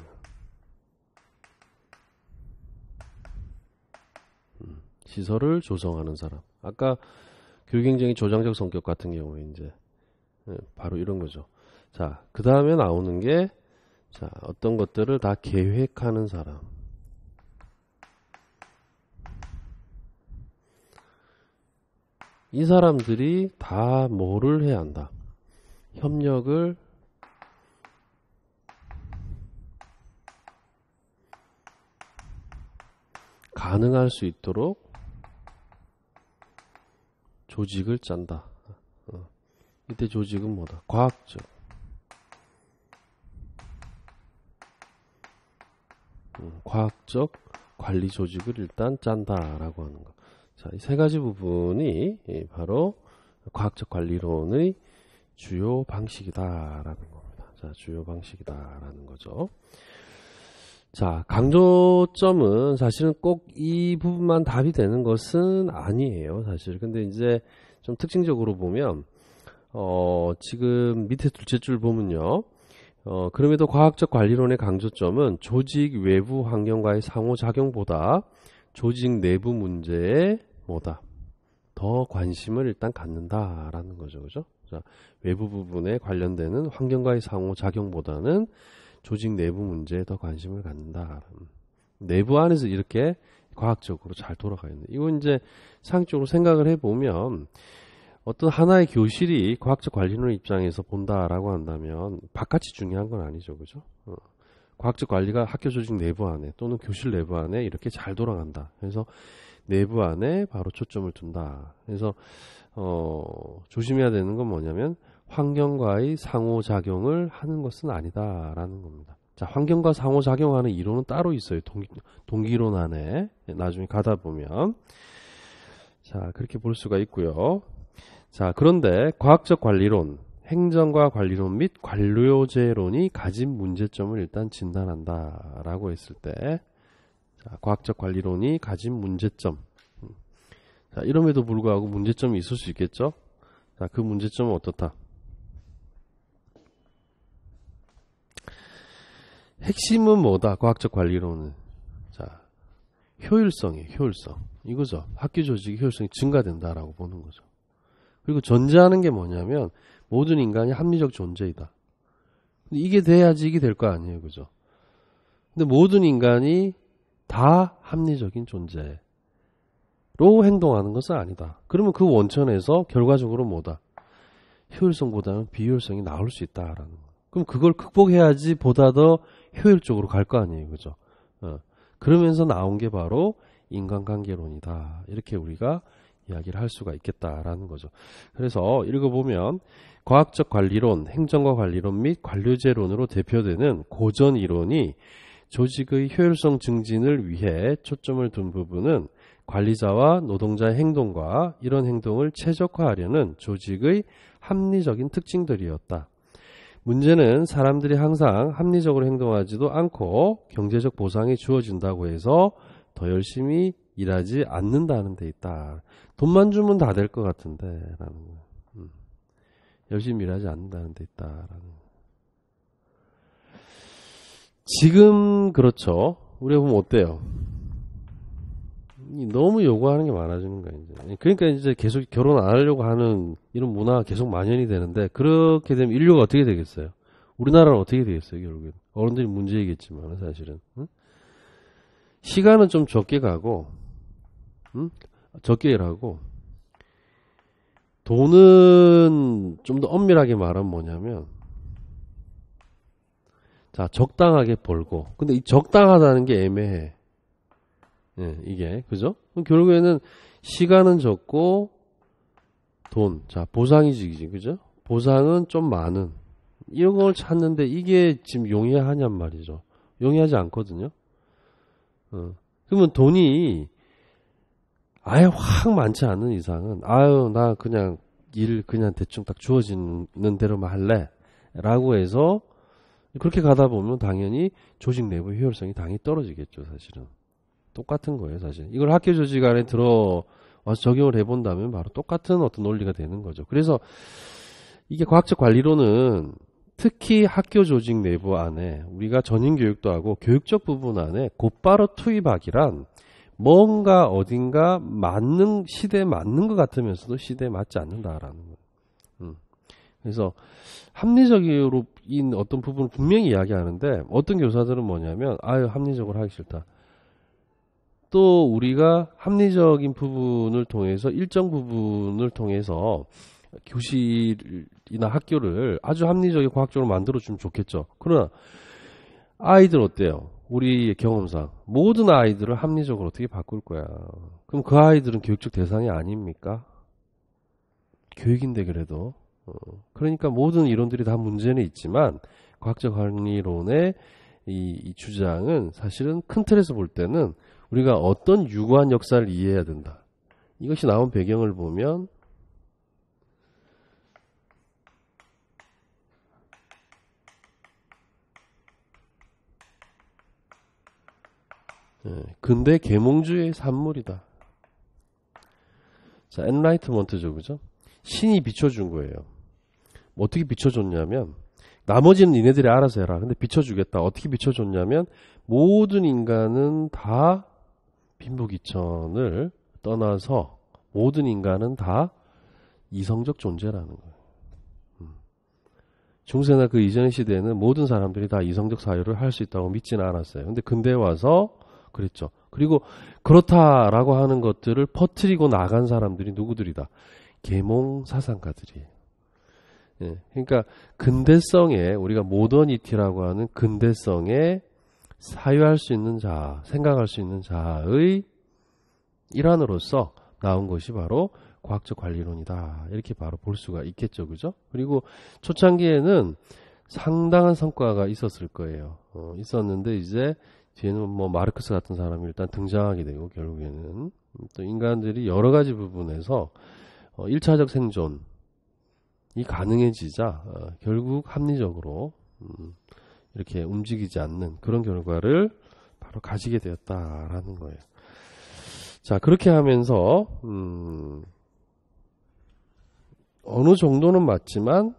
음, 시설을 조성하는 사람. 아까 교육행정의 조장적 성격 같은 경우에 이제 예, 바로 이런 거죠. 자, 그 다음에 나오는 게 자, 어떤 것들을 다 계획하는 사람. 이 사람들이 다 뭐를 해야 한다. 협력을 가능할 수 있도록 조직을 짠다. 어. 이때 조직은 뭐다? 과학적. 음, 과학적 관리 조직을 일단 짠다라고 하는 것. 자, 이세 가지 부분이 바로 과학적 관리론의 주요 방식이다라는 겁니다. 자, 주요 방식이다라는 거죠. 자, 강조점은 사실은 꼭 이 부분만 답이 되는 것은 아니에요, 사실. 근데 이제 좀 특징적으로 보면, 어, 지금 밑에 둘째 줄 보면요. 어, 그럼에도 과학적 관리론의 강조점은 조직 외부 환경과의 상호작용보다 조직 내부 문제에 뭐다? 더 관심을 일단 갖는다라는 거죠. 그죠? 자, 외부 부분에 관련되는 환경과의 상호작용보다는 조직 내부 문제에 더 관심을 갖는다. 음. 내부 안에서 이렇게 과학적으로 잘 돌아가 있는. 이건 이제 상적으로 생각을 해보면 어떤 하나의 교실이 과학적 관리론 입장에서 본다라고 한다면 바깥이 중요한 건 아니죠. 그죠? 어. 과학적 관리가 학교 조직 내부 안에 또는 교실 내부 안에 이렇게 잘 돌아간다. 그래서 내부 안에 바로 초점을 둔다. 그래서 어, 조심해야 되는 건 뭐냐면 환경과의 상호작용을 하는 것은 아니다라는 겁니다. 자, 환경과 상호작용하는 이론은 따로 있어요. 동기, 동기론 안에 예, 나중에 가다 보면 자 그렇게 볼 수가 있고요. 자 그런데 과학적 관리론 행정과 관리론 및 관료제론이 가진 문제점을 일단 진단한다라고 했을 때 자, 과학적 관리론이 가진 문제점. 자, 이름에도 불구하고 문제점이 있을 수 있겠죠? 자, 그 문제점은 어떻다? 핵심은 뭐다? 과학적 관리론은. 자, 효율성이 효율성. 이거죠. 학교 조직 의 효율성이 증가된다라고 보는 거죠. 그리고 전제하는 게 뭐냐면 모든 인간이 합리적 존재이다. 이게 돼야지 이게 될 거 아니에요. 그죠? 근데 모든 인간이 다 합리적인 존재로 행동하는 것은 아니다. 그러면 그 원천에서 결과적으로 뭐다? 효율성보다는 비효율성이 나올 수 있다라는 거. 그럼 그걸 극복해야지 보다 더 효율적으로 갈 거 아니에요. 그죠? 어. 그러면서 나온 게 바로 인간관계론이다. 이렇게 우리가 이야기를 할 수가 있겠다라는 거죠. 그래서 읽어보면 과학적 관리론, 행정과 관리론 및 관료제론으로 대표되는 고전 이론이 조직의 효율성 증진을 위해 초점을 둔 부분은 관리자와 노동자의 행동과 이런 행동을 최적화하려는 조직의 합리적인 특징들이었다. 문제는 사람들이 항상 합리적으로 행동하지도 않고 경제적 보상이 주어진다고 해서 더 열심히 일하지 않는다는 데 있다. 돈만 주면 다 될 것 같은데 라는 거. 음. 열심히 일하지 않는다는 데 있다라는 지금 그렇죠. 우리가 보면 어때요? 너무 요구하는 게 많아지는 거야 이제. 그러니까 이제 계속 결혼 안 하려고 하는 이런 문화가 계속 만연이 되는데 그렇게 되면 인류가 어떻게 되겠어요? 우리나라는 어떻게 되겠어요 결국엔? 어른들이 문제이겠지만 사실은 응? 시간은 좀 적게 가고 응? 적게 일하고 돈은 좀 더 엄밀하게 말하면 뭐냐면 자, 적당하게 벌고. 근데 이 적당하다는 게 애매해. 예, 이게. 그죠? 그럼 결국에는 시간은 적고 돈. 자, 보상이지, 그죠? 보상은 좀 많은. 이런 걸 찾는데 이게 지금 용이하냔 말이죠. 용이하지 않거든요. 어. 그러면 돈이 아예 확 많지 않은 이상은 아유 나 그냥 일 그냥 대충 딱 주어지는 대로만 할래 라고 해서 그렇게 가다 보면 당연히 조직 내부 효율성이 당연히 떨어지겠죠, 사실은. 똑같은 거예요, 사실. 이걸 학교 조직 안에 들어와서 적용을 해본다면 바로 똑같은 어떤 논리가 되는 거죠. 그래서 이게 과학적 관리로는 특히 학교 조직 내부 안에 우리가 전인 교육도 하고 교육적 부분 안에 곧바로 투입하기란 뭔가 어딘가 맞는 시대에 맞는 것 같으면서도 시대에 맞지 않는다라는 거예요. 음. 그래서 합리적인 으 어떤 부분을 분명히 이야기하는데 어떤 교사들은 뭐냐면 아유 합리적으로 하기 싫다. 또 우리가 합리적인 부분을 통해서 일정 부분을 통해서 교실이나 학교를 아주 합리적인 과학적으로 만들어주면 좋겠죠. 그러나 아이들 어때요? 우리의 경험상 모든 아이들을 합리적으로 어떻게 바꿀 거야. 그럼 그 아이들은 교육적 대상이 아닙니까? 교육인데 그래도 그러니까 모든 이론들이 다 문제는 있지만 과학적 관리론의 이, 이 주장은 사실은 큰 틀에서 볼 때는 우리가 어떤 유구한 역사를 이해해야 된다. 이것이 나온 배경을 보면 예, 근대 계몽주의 산물이다. 자, 엔라이트먼트죠, 그죠? 신이 비춰준 거예요. 뭐 어떻게 비춰줬냐면 나머지는 니네들이 알아서 해라. 근데 비춰주겠다. 어떻게 비춰줬냐면 모든 인간은 다 빈부귀천을 떠나서 모든 인간은 다 이성적 존재라는 거예요. 음. 중세나 그 이전 의 시대에는 모든 사람들이 다 이성적 사유를 할 수 있다고 믿지는 않았어요. 근데 근대에 와서 그랬죠. 그리고 그렇다라고 하는 것들을 퍼뜨리고 나간 사람들이 누구들이다. 계몽 사상가들이 예, 그러니까 근대성에 우리가 모더니티라고 하는 근대성에 사유할 수 있는 자, 생각할 수 있는 자의 일환으로서 나온 것이 바로 과학적 관리론이다. 이렇게 바로 볼 수가 있겠죠. 그죠? 그리고 초창기에는 상당한 성과가 있었을 거예요. 어, 있었는데 이제 뒤에는 뭐 마르크스 같은 사람이 일단 등장하게 되고 결국에는 또 인간들이 여러 가지 부분에서 어, 1차적 생존 이 가능해지자 어, 결국 합리적으로 음, 이렇게 움직이지 않는 그런 결과를 바로 가지게 되었다라는 거예요. 자 그렇게 하면서 음 어느 정도는 맞지만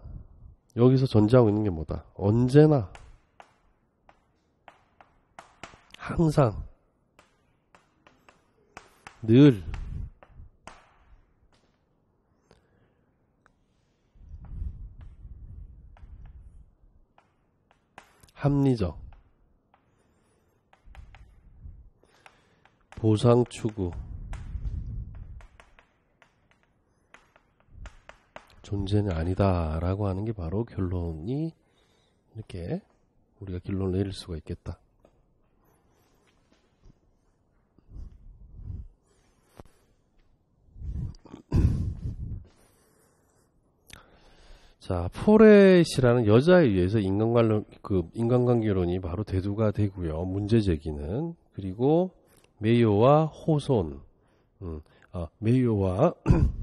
여기서 전제하고 있는 게 뭐다? 언제나 항상 늘 합리적 보상 추구 존재는 아니다라고 하는 게 바로 결론이 이렇게 우리가 결론을 내릴 수가 있겠다. 자, 포레시라는 여자에 의해서 인간관론, 그 인간관계론이 바로 대두가 되고요. 문제 제기는. 그리고 메이오와 호손. 음, 아, 메이오와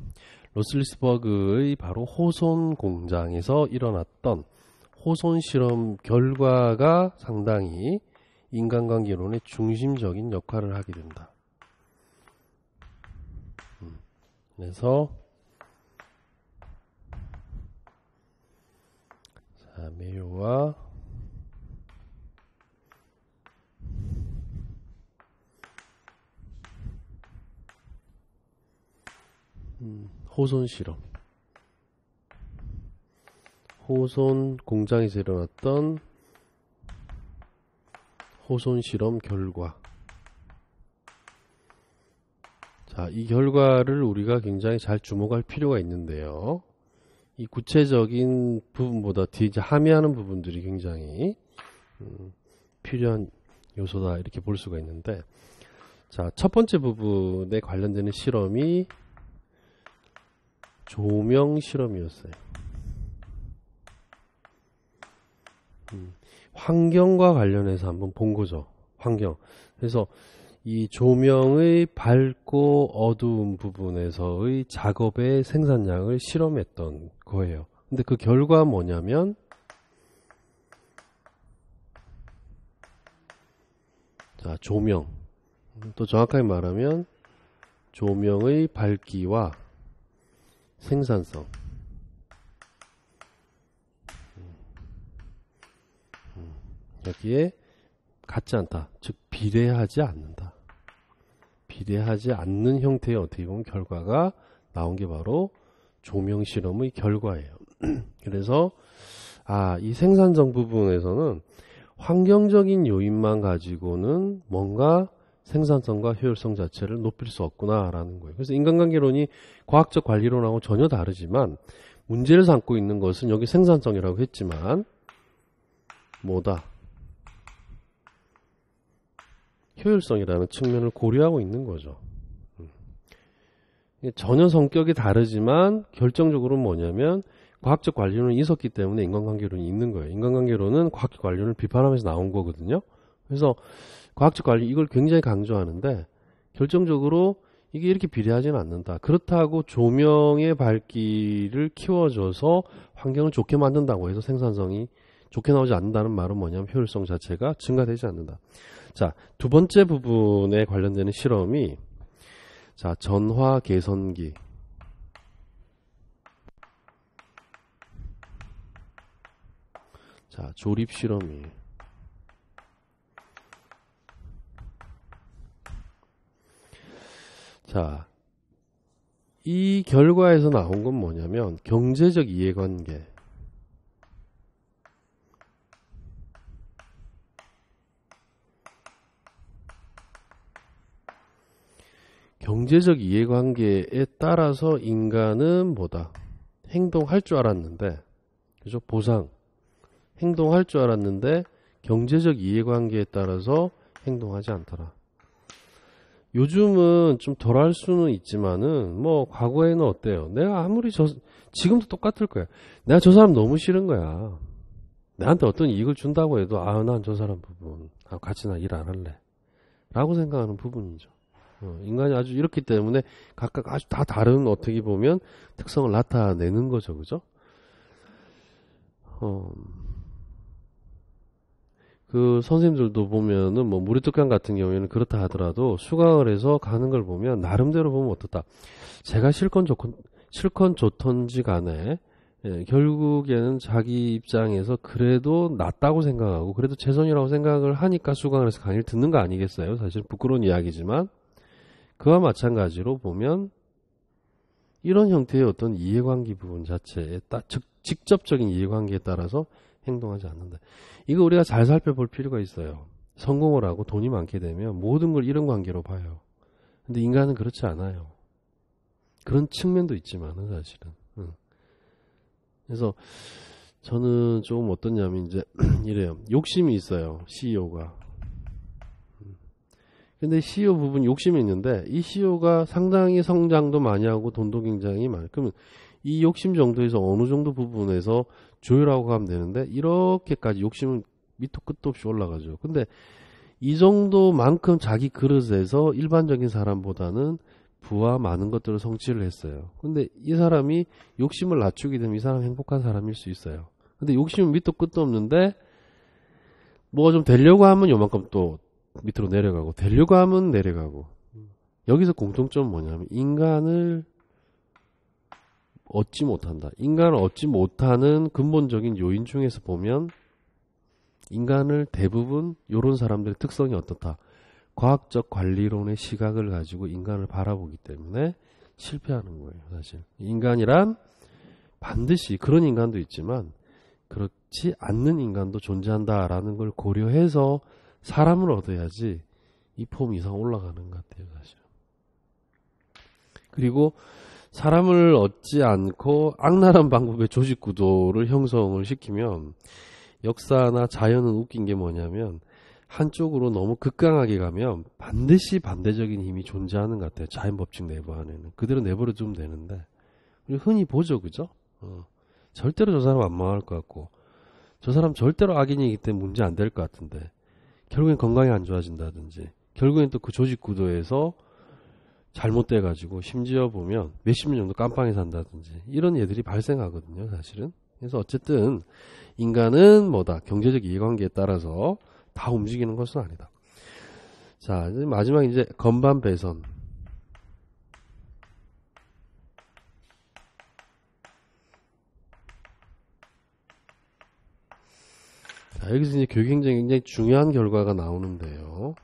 [clears throat] 로슬리스버그의 바로 호손 공장에서 일어났던 호손 실험 결과가 상당히 인간관계론의 중심적인 역할을 하게 된다. 음, 그래서 다음에 와 음, 호손 실험 호손 공장에서 일어났던 호손 실험 결과 자, 이 결과를 우리가 굉장히 잘 주목할 필요가 있는데요. 이 구체적인 부분보다 뒤에 함의하는 부분들이 굉장히 음, 필요한 요소다 이렇게 볼 수가 있는데 자첫 번째 부분에 관련되는 실험이 조명 실험이었어요. 음, 환경과 관련해서 한번 본 거죠. 환경. 그래서 이 조명의 밝고 어두운 부분에서의 작업의 생산량을 실험했던 거예요. 근데 그 결과 뭐냐면 자, 조명. 또 정확하게 말하면 조명의 밝기와 생산성. 여기에 같지 않다. 즉, 비례하지 않는다. 비례하지 않는 형태의 어떻게 보면 결과가 나온 게 바로 조명 실험의 결과예요. [clears throat] 그래서 아, 이 생산성 부분에서는 환경적인 요인만 가지고는 뭔가 생산성과 효율성 자체를 높일 수 없구나라는 거예요. 그래서 인간관계론이 과학적 관리론하고 전혀 다르지만 문제를 삼고 있는 것은 여기 생산성이라고 했지만 뭐다? 효율성이라는 측면을 고려하고 있는 거죠. 전혀 성격이 다르지만 결정적으로 뭐냐면 과학적 관료는 있었기 때문에 인간관계론이 있는 거예요. 인간관계론은 과학적 관료를 비판하면서 나온 거거든요. 그래서 과학적 관료 이걸 굉장히 강조하는데 결정적으로 이게 이렇게 비례하지는 않는다. 그렇다고 조명의 밝기를 키워줘서 환경을 좋게 만든다고 해서 생산성이 좋게 나오지 않는다는 말은 뭐냐면 효율성 자체가 증가되지 않는다. 자, 두 번째 부분에 관련되는 실험이 자, 전화 개선기 자, 조립 실험이. 자, 이 결과에서 나온 건 뭐냐면 경제적 이해관계. 경제적 이해관계에 따라서 인간은 뭐다 행동할 줄 알았는데 그죠 보상 행동할 줄 알았는데 경제적 이해관계에 따라서 행동하지 않더라. 요즘은 좀 덜할 수는 있지만은 뭐 과거에는 어때요? 내가 아무리 저 지금도 똑같을 거야. 내가 저 사람 너무 싫은 거야. 나한테 어떤 이익을 준다고 해도 아난 저 사람 부분 아, 같이 나 일 안 할래. 라고 생각하는 부분이죠. 어, 인간이 아주 이렇기 때문에 각각 아주 다 다른 어떻게 보면 특성을 나타내는 거죠, 그죠? 어, 그 선생님들도 보면은 뭐 무리특강 같은 경우에는 그렇다 하더라도 수강을 해서 가는 걸 보면 나름대로 보면 어떻다. 제가 실컷 좋건 실컷 좋던지 간에 예, 결국에는 자기 입장에서 그래도 낫다고 생각하고 그래도 최선이라고 생각을 하니까 수강을 해서 강의를 듣는 거 아니겠어요? 사실 부끄러운 이야기지만 그와 마찬가지로 보면 이런 형태의 어떤 이해관계 부분 자체에 따, 직접적인 이해관계에 따라서 행동하지 않는다. 이거 우리가 잘 살펴볼 필요가 있어요. 성공을 하고 돈이 많게 되면 모든 걸 이런 관계로 봐요. 근데 인간은 그렇지 않아요. 그런 측면도 있지만은 사실은. 응. 그래서 저는 좀어떠냐면 이제 [clears throat] 이래요. 욕심이 있어요. CEO가. 근데 CEO 부분 욕심이 있는데 이 CEO가 상당히 성장도 많이 하고 돈도 굉장히 많이 그러면 이 욕심 정도에서 어느 정도 부분에서 조율하고 가면 되는데 이렇게까지 욕심은 밑도 끝도 없이 올라가죠. 근데 이 정도만큼 자기 그릇에서 일반적인 사람보다는 부와 많은 것들을 성취를 했어요. 근데 이 사람이 욕심을 낮추게 되면 이 사람 행복한 사람일 수 있어요. 근데 욕심은 밑도 끝도 없는데 뭐가 좀 되려고 하면 요만큼 또 밑으로 내려가고 대류감은 내려가고 여기서 공통점은 뭐냐면 인간을 얻지 못한다. 인간을 얻지 못하는 근본적인 요인 중에서 보면 인간을 대부분 이런 사람들의 특성이 어떻다. 과학적 관리론의 시각을 가지고 인간을 바라보기 때문에 실패하는 거예요, 사실. 인간이란 반드시 그런 인간도 있지만 그렇지 않는 인간도 존재한다라는 걸 고려해서 사람을 얻어야지 이 폼 이상 올라가는 것 같아요, 사실. 그리고 사람을 얻지 않고 악랄한 방법의 조직 구도를 형성을 시키면 역사나 자연은 웃긴 게 뭐냐면 한쪽으로 너무 극강하게 가면 반드시 반대적인 힘이 존재하는 것 같아요. 자연 법칙 내부 안에는. 그대로 내버려 두면 되는데. 우리 흔히 보죠, 그죠? 어. 절대로 저 사람 안 망할 것 같고. 저 사람 절대로 악인이기 때문에 문제 안 될 것 같은데. 결국엔 건강이 안 좋아진다든지 결국엔 또 그 조직 구도에서 잘못돼 가지고 심지어 보면 몇십 년 정도 깜빵에 산다든지 이런 예들이 발생하거든요 사실은 그래서 어쨌든 인간은 뭐다 경제적 이해관계에 따라서 다 움직이는 것은 아니다 자 마지막 이제 건반 배선 자, 여기서 이제 교육 행정에 굉장히 중요한 결과가 나오는데요.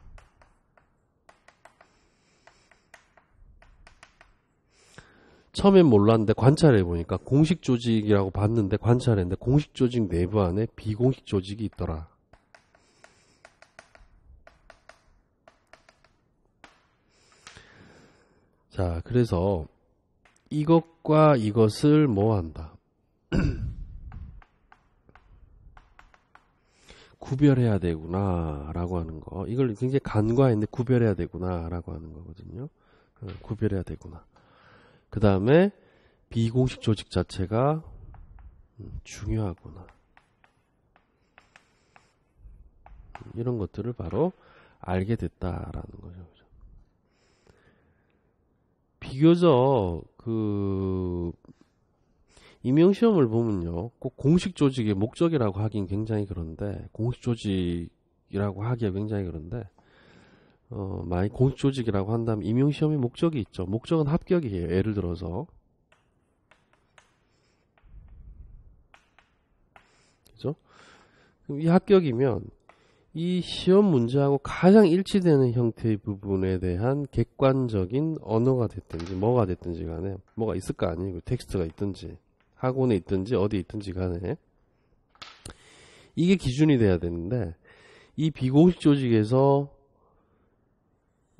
처음엔 몰랐는데 관찰해 보니까 공식 조직이라고 봤는데 관찰했는데 공식 조직 내부 안에 비공식 조직이 있더라. 자, 그래서 이것과 이것을 뭐 한다. [clears throat] 구별해야 되구나라고 하는 거. 이걸 굉장히 간과했는데 구별해야 되구나라고 하는 거거든요. 어, 구별해야 되구나. 그 다음에 비공식 조직 자체가 음, 중요하구나. 음, 이런 것들을 바로 알게 됐다라는 거죠. 비교적 그 임용시험을 보면요. 꼭 공식 조직의 목적이라고 하긴 굉장히 그런데, 공식 조직이라고 하기에 굉장히 그런데, 어, 만약 공식 조직이라고 한다면 임용시험의 목적이 있죠. 목적은 합격이에요. 예를 들어서. 그죠? 이 합격이면 이 시험 문제하고 가장 일치되는 형태의 부분에 대한 객관적인 언어가 됐든지 뭐가 됐든지 간에 뭐가 있을 거 아니에요. 그 텍스트가 있든지 학원에 있든지 어디 있든지 간에 이게 기준이 돼야 되는데 이 비공식 조직에서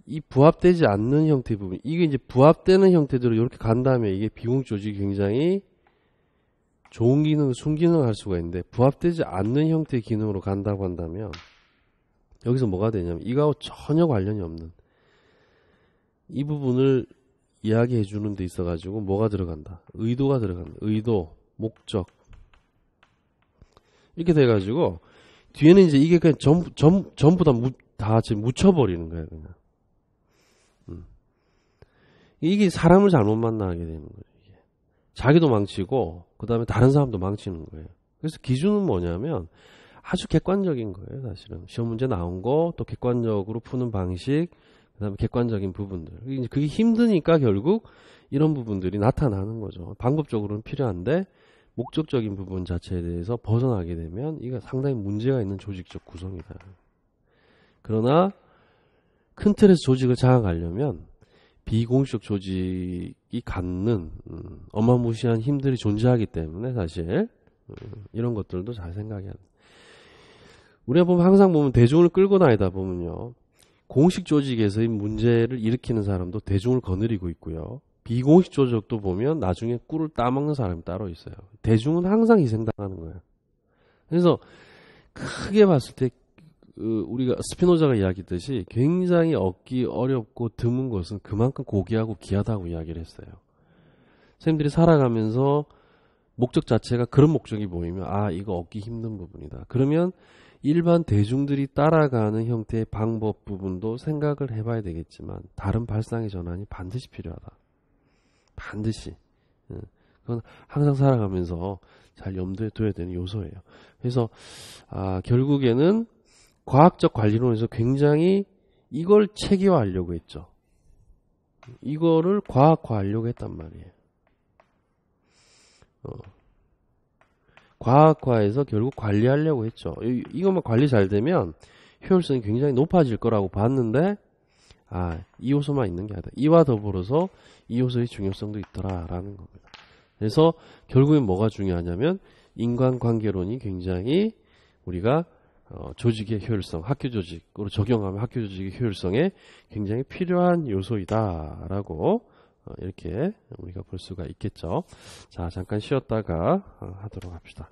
이 부합되지 않는 형태 부분 이게 이제 부합되는 형태대로 이렇게 간 다음에 이게 비공식 조직이 굉장히 좋은 기능, 순기능을 할 수가 있는데 부합되지 않는 형태의 기능으로 간다고 한다면 여기서 뭐가 되냐면 이거하고 전혀 관련이 없는 이 부분을 이야기해 주는 데 있어 가지고 뭐가 들어간다 의도가 들어간다 의도 목적 이렇게 돼 가지고 뒤에는 이제 이게 그냥 전부 전, 전부 다, 무, 다 지금 묻혀버리는 거예요 그냥 음. 이게 사람을 잘못 만나게 되는 거예요 이게. 자기도 망치고 그 다음에 다른 사람도 망치는 거예요 그래서 기준은 뭐냐면 아주 객관적인 거예요 사실은 시험 문제 나온 거 또 객관적으로 푸는 방식 그다음에 객관적인 부분들. 그게 힘드니까 결국 이런 부분들이 나타나는 거죠. 방법적으로는 필요한데 목적적인 부분 자체에 대해서 벗어나게 되면 이거 상당히 문제가 있는 조직적 구성이다. 그러나 큰 틀에서 조직을 장악하려면 비공식 적 조직이 갖는 음, 어마무시한 힘들이 존재하기 때문에 사실 음, 이런 것들도 잘 생각해야 돼. 우리가 보면 항상 보면 대중을 끌고 다니다 보면요. 공식 조직에서의 문제를 일으키는 사람도 대중을 거느리고 있고요. 비공식 조직도 보면 나중에 꿀을 따먹는 사람이 따로 있어요. 대중은 항상 희생당하는 거예요. 그래서 크게 봤을 때 그, 우리가 스피노자가 이야기했듯이 굉장히 얻기 어렵고 드문 것은 그만큼 고귀하고 귀하다고 이야기를 했어요. 선생님들이 살아가면서 목적 자체가 그런 목적이 보이면 아 이거 얻기 힘든 부분이다. 그러면 일반 대중들이 따라가는 형태의 방법 부분도 생각을 해봐야 되겠지만 다른 발상의 전환이 반드시 필요하다. 반드시. 예. 그건 항상 살아가면서 잘 염두에 둬야 되는 요소예요. 그래서 아, 결국에는 과학적 관리론에서 굉장히 이걸 체계화하려고 했죠. 이거를 과학화하려고 했단 말이에요. 어. 과학화해서 결국 관리하려고 했죠. 이, 이것만 관리 잘 되면 효율성이 굉장히 높아질 거라고 봤는데 아, 이 요소만 있는 게 아니다. 이와 더불어서 이 요소의 중요성도 있더라라는 겁니다. 그래서 결국엔 뭐가 중요하냐면 인간관계론이 굉장히 우리가 어, 조직의 효율성, 학교 조직으로 적용하면 학교 조직의 효율성에 굉장히 필요한 요소이다라고 어, 이렇게 우리가 볼 수가 있겠죠. 자, 잠깐 쉬었다가 어, 하도록 합시다.